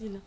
Merci.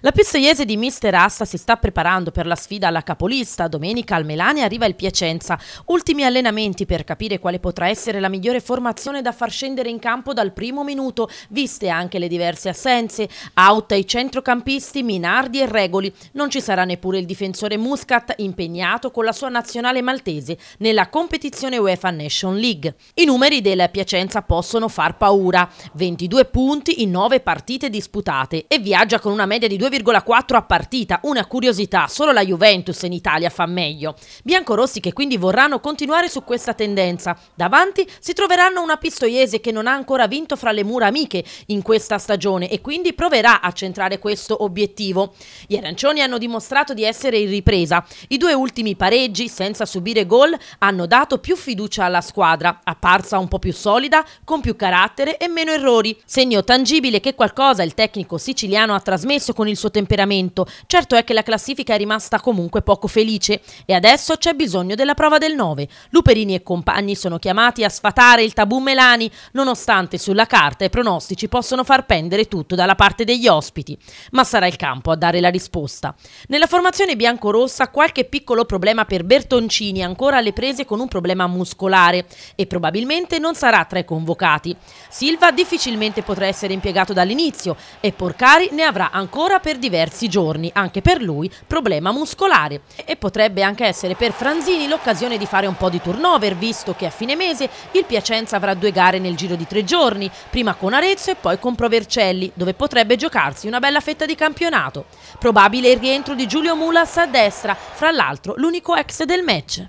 La pistoiese di Mister Assa si sta preparando per la sfida alla capolista. Domenica al Melani arriva il Piacenza. Ultimi allenamenti per capire quale potrà essere la migliore formazione da far scendere in campo dal primo minuto, viste anche le diverse assenze. Out ai centrocampisti Minardi e Regoli. Non ci sarà neppure il difensore Muscat impegnato con la sua nazionale maltese nella competizione UEFA Nation League. I numeri del Piacenza possono far paura. 22 punti in 9 partite disputate e viaggia con una media di 2 2,4 a partita, una curiosità, solo la Juventus in Italia fa meglio. Biancorossi che quindi vorranno continuare su questa tendenza. Davanti si troveranno una Pistoiese che non ha ancora vinto fra le mura amiche in questa stagione e quindi proverà a centrare questo obiettivo. Gli arancioni hanno dimostrato di essere in ripresa. I due ultimi pareggi, senza subire gol, hanno dato più fiducia alla squadra, apparsa un po' più solida, con più carattere e meno errori. Segno tangibile che qualcosa il tecnico siciliano ha trasmesso con il il suo temperamento. Certo è che la classifica è rimasta comunque poco felice e adesso c'è bisogno della prova del 9. Luperini e compagni sono chiamati a sfatare il tabù Melani, nonostante sulla carta i pronostici possono far pendere tutto dalla parte degli ospiti. Ma sarà il campo a dare la risposta. Nella formazione biancorossa qualche piccolo problema per Bertoncini, ancora alle prese con un problema muscolare e probabilmente non sarà tra i convocati. Silva difficilmente potrà essere impiegato dall'inizio e Porcari ne avrà ancora più per diversi giorni, anche per lui problema muscolare e potrebbe anche essere per Franzini l'occasione di fare un po' di turnover visto che a fine mese il Piacenza avrà due gare nel giro di tre giorni, prima con Arezzo e poi con Provercelli dove potrebbe giocarsi una bella fetta di campionato. Probabile il rientro di Giulio Mulas a destra, fra l'altro l'unico ex del match.